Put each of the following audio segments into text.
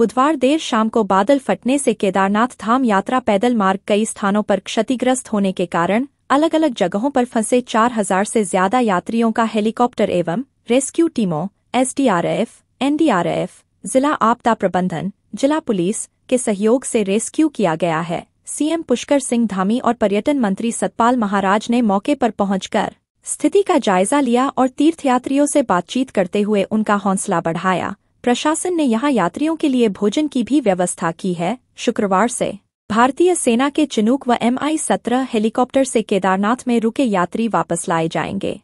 बुधवार देर शाम को बादल फटने से केदारनाथ धाम यात्रा पैदल मार्ग कई स्थानों पर क्षतिग्रस्त होने के कारण अलग अलग जगहों पर फंसे 4000 से ज्यादा यात्रियों का हेलीकॉप्टर एवं रेस्क्यू टीमों एसडीआरएफ एनडीआरएफ जिला आपदा प्रबंधन जिला पुलिस के सहयोग से रेस्क्यू किया गया है सीएम पुष्कर सिंह धामी और पर्यटन मंत्री सतपाल महाराज ने मौके पर पहुंचकर स्थिति का जायजा लिया और तीर्थयात्रियों से बातचीत करते हुए उनका हौसला बढ़ाया प्रशासन ने यहां यात्रियों के लिए भोजन की भी व्यवस्था की है शुक्रवार से भारतीय सेना के चिनूक व एम आई सत्रह हेलीकॉप्टर से केदारनाथ में रुके यात्री वापस लाए जाएंगे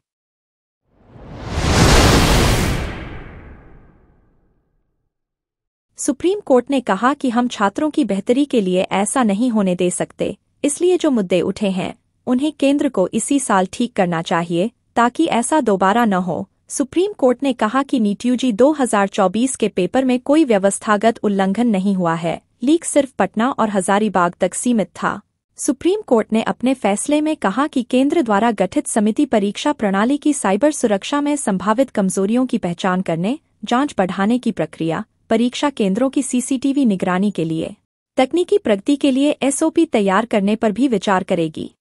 सुप्रीम कोर्ट ने कहा कि हम छात्रों की बेहतरी के लिए ऐसा नहीं होने दे सकते इसलिए जो मुद्दे उठे हैं उन्हें केंद्र को इसी साल ठीक करना चाहिए ताकि ऐसा दोबारा न हो सुप्रीम कोर्ट ने कहा कि नीटयूजी 2024 के पेपर में कोई व्यवस्थागत उल्लंघन नहीं हुआ है लीक सिर्फ पटना और हजारीबाग तक सीमित था सुप्रीम कोर्ट ने अपने फैसले में कहा कि केंद्र द्वारा गठित समिति परीक्षा प्रणाली की साइबर सुरक्षा में संभावित कमजोरियों की पहचान करने जांच बढ़ाने की प्रक्रिया परीक्षा केंद्रों की सीसीटीवी निगरानी के लिए तकनीकी प्रगति के लिए एसओपी तैयार करने पर भी विचार करेगी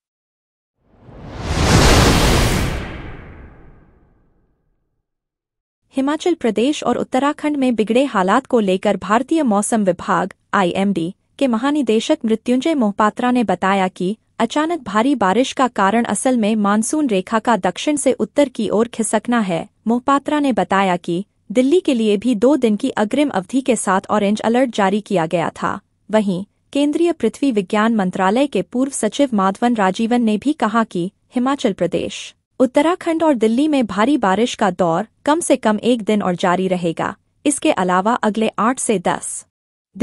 हिमाचल प्रदेश और उत्तराखंड में बिगड़े हालात को लेकर भारतीय मौसम विभाग आईएमडी के महानिदेशक मृत्युंजय मोहपात्रा ने बताया कि अचानक भारी बारिश का कारण असल में मानसून रेखा का दक्षिण से उत्तर की ओर खिसकना है मोहपात्रा ने बताया कि दिल्ली के लिए भी दो दिन की अग्रिम अवधि के साथ ऑरेंज अलर्ट जारी किया गया था वहीं केंद्रीय पृथ्वी विज्ञान मंत्रालय के पूर्व सचिव माधवन राजीवन ने भी कहा कि हिमाचल प्रदेश उत्तराखंड और दिल्ली में भारी बारिश का दौर कम से कम एक दिन और जारी रहेगा इसके अलावा अगले आठ से दस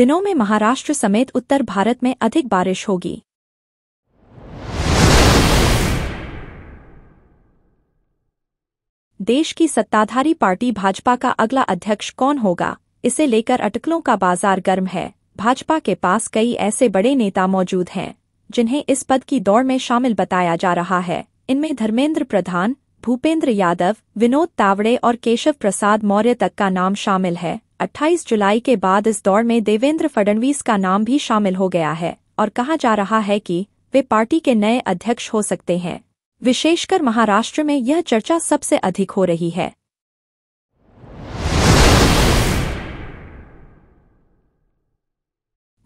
दिनों में महाराष्ट्र समेत उत्तर भारत में अधिक बारिश होगी देश की सत्ताधारी पार्टी भाजपा का अगला अध्यक्ष कौन होगा इसे लेकर अटकलों का बाजार गर्म है भाजपा के पास कई ऐसे बड़े नेता मौजूद हैं जिन्हें इस पद की दौड़ में शामिल बताया जा रहा है इनमें धर्मेंद्र प्रधान भूपेंद्र यादव विनोद तावड़े और केशव प्रसाद मौर्य तक का नाम शामिल है 28 जुलाई के बाद इस दौड़ में देवेंद्र फडणवीस का नाम भी शामिल हो गया है और कहा जा रहा है कि वे पार्टी के नए अध्यक्ष हो सकते हैं विशेषकर महाराष्ट्र में यह चर्चा सबसे अधिक हो रही है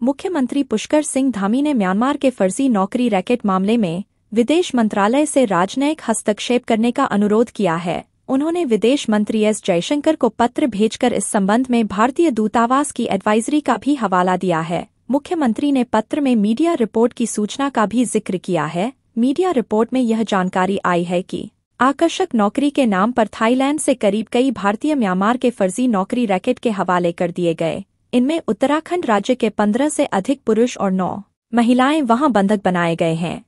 मुख्यमंत्री पुष्कर सिंह धामी ने म्यांमार के फर्जी नौकरी रैकेट मामले में विदेश मंत्रालय से राजनयिक हस्तक्षेप करने का अनुरोध किया है उन्होंने विदेश मंत्री एस जयशंकर को पत्र भेजकर इस संबंध में भारतीय दूतावास की एडवाइजरी का भी हवाला दिया है मुख्यमंत्री ने पत्र में मीडिया रिपोर्ट की सूचना का भी जिक्र किया है मीडिया रिपोर्ट में यह जानकारी आई है कि आकर्षक नौकरी के नाम पर थाईलैंड से करीब कई भारतीय म्यांमार के फर्जी नौकरी रैकेट के हवाले कर दिए गए इनमें उत्तराखंड राज्य के पंद्रह से अधिक पुरुष और नौ महिलाएं वहां बंधक बनाए गए हैं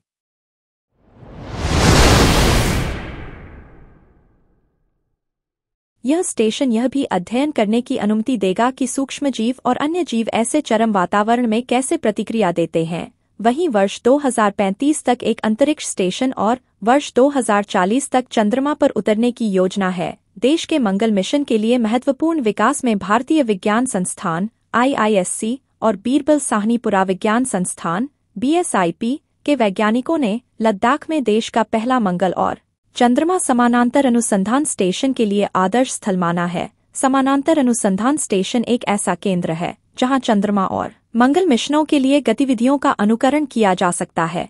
यह स्टेशन यह भी अध्ययन करने की अनुमति देगा कि सूक्ष्म जीव और अन्य जीव ऐसे चरम वातावरण में कैसे प्रतिक्रिया देते हैं वहीं वर्ष 2035 तक एक अंतरिक्ष स्टेशन और वर्ष 2040 तक चंद्रमा पर उतरने की योजना है देश के मंगल मिशन के लिए महत्वपूर्ण विकास में भारतीय विज्ञान संस्थान आईआईएससी और बीरबल साहनी पुराविज्ञान संस्थान बीएसआईपी के वैज्ञानिकों ने लद्दाख में देश का पहला मंगल और चंद्रमा समानांतर अनुसंधान स्टेशन के लिए आदर्श स्थल माना है समानांतर अनुसंधान स्टेशन एक ऐसा केंद्र है जहां चंद्रमा और मंगल मिशनों के लिए गतिविधियों का अनुकरण किया जा सकता है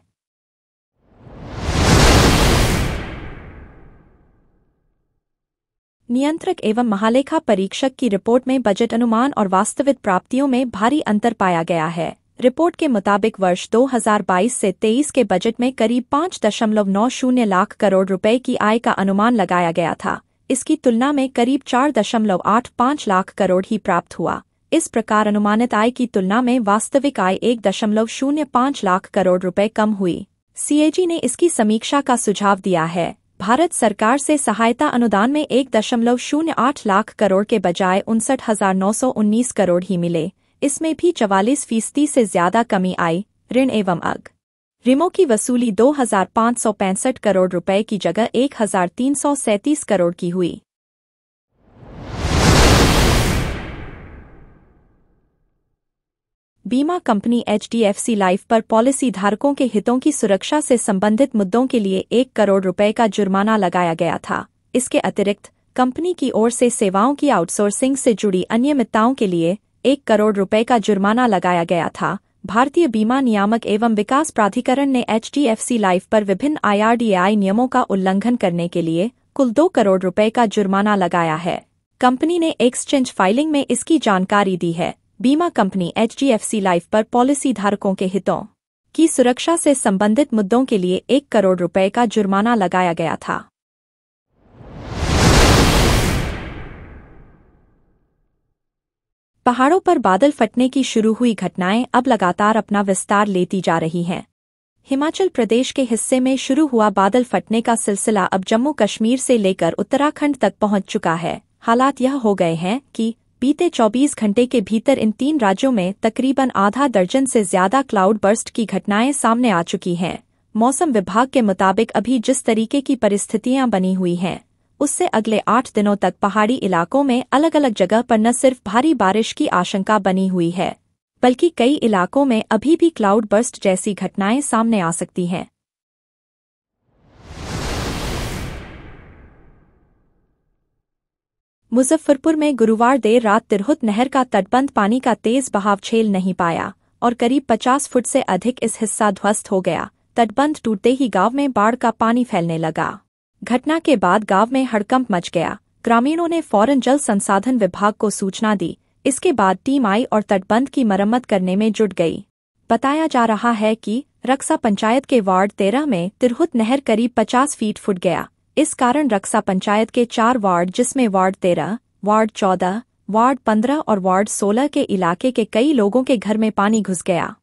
नियंत्रक एवं महालेखा परीक्षक की रिपोर्ट में बजट अनुमान और वास्तविक प्राप्तियों में भारी अंतर पाया गया है रिपोर्ट के मुताबिक वर्ष 2022 से 23 के बजट में करीब पाँच दशमलव नौ शून्य लाख करोड़ रुपए की आय का अनुमान लगाया गया था इसकी तुलना में करीब चार दशमलव आठ पाँच लाख करोड़ ही प्राप्त हुआ इस प्रकार अनुमानित आय की तुलना में वास्तविक आय एक दशमलव शून्य पाँच लाख करोड़ रुपए कम हुई सीएजी ने इसकी समीक्षा का सुझाव दिया है भारत सरकार से सहायता अनुदान में एक दशमलव शून्य आठ लाख करोड़ के बजाय उनसठ हजार नौ सौ उन्नीस करोड़ ही मिले इसमें भी चवालीस फीसदी से ज्यादा कमी आई ऋण एवं अग रिमो की वसूली दो हजार सौ पैंसठ करोड़ रुपए की जगह एक हजार तीन सौ सैंतीस करोड़ की हुई बीमा कंपनी एचडीएफसी लाइफ पर पॉलिसी धारकों के हितों की सुरक्षा से संबंधित मुद्दों के लिए एक करोड़ रुपए का जुर्माना लगाया गया था इसके अतिरिक्त कंपनी की ओर से सेवाओं की आउटसोर्सिंग से जुड़ी अनियमितताओं के लिए एक करोड़ रुपए का जुर्माना लगाया गया था भारतीय बीमा नियामक एवं विकास प्राधिकरण ने एच लाइफ पर विभिन्न आई नियमों का उल्लंघन करने के लिए कुल दो करोड़ रुपए का जुर्माना लगाया है कंपनी ने एक्सचेंज फाइलिंग में इसकी जानकारी दी है बीमा कंपनी एच लाइफ पर पॉलिसी धारकों के हितों की सुरक्षा से संबंधित मुद्दों के लिए एक करोड़ रुपए का जुर्माना लगाया गया था पहाड़ों पर बादल फटने की शुरू हुई घटनाएं अब लगातार अपना विस्तार लेती जा रही हैं हिमाचल प्रदेश के हिस्से में शुरू हुआ बादल फटने का सिलसिला अब जम्मू कश्मीर से लेकर उत्तराखंड तक पहुंच चुका है हालात यह हो गए हैं कि बीते 24 घंटे के भीतर इन तीन राज्यों में तकरीबन आधा दर्जन से ज्यादा क्लाउड बर्स्ट की घटनाएं सामने आ चुकी हैं मौसम विभाग के मुताबिक अभी जिस तरीके की परिस्थितियां बनी हुई हैं उससे अगले आठ दिनों तक पहाड़ी इलाकों में अलग अलग जगह पर न सिर्फ भारी बारिश की आशंका बनी हुई है बल्कि कई इलाकों में अभी भी क्लाउड बर्स्ट जैसी घटनाएं सामने आ सकती हैं मुजफ्फरपुर में गुरुवार देर रात तिरहुत नहर का तटबंध पानी का तेज बहाव झेल नहीं पाया और करीब 50 फुट से अधिक इस हिस्सा ध्वस्त हो गया तटबंध टूटते ही गांव में बाढ़ का पानी फैलने लगा घटना के बाद गांव में हड़कंप मच गया ग्रामीणों ने फौरन जल संसाधन विभाग को सूचना दी इसके बाद टीम आई और तटबंध की मरम्मत करने में जुट गई बताया जा रहा है कि रक्सा पंचायत के वार्ड तेरह में तिरहुत नहर करीब पचास फीट फुट गया इस कारण रक्सा पंचायत के चार वार्ड जिसमें वार्ड तेरह वार्ड चौदह वार्ड पंद्रह और वार्ड सोलह के इलाके के कई लोगों के घर में पानी घुस गया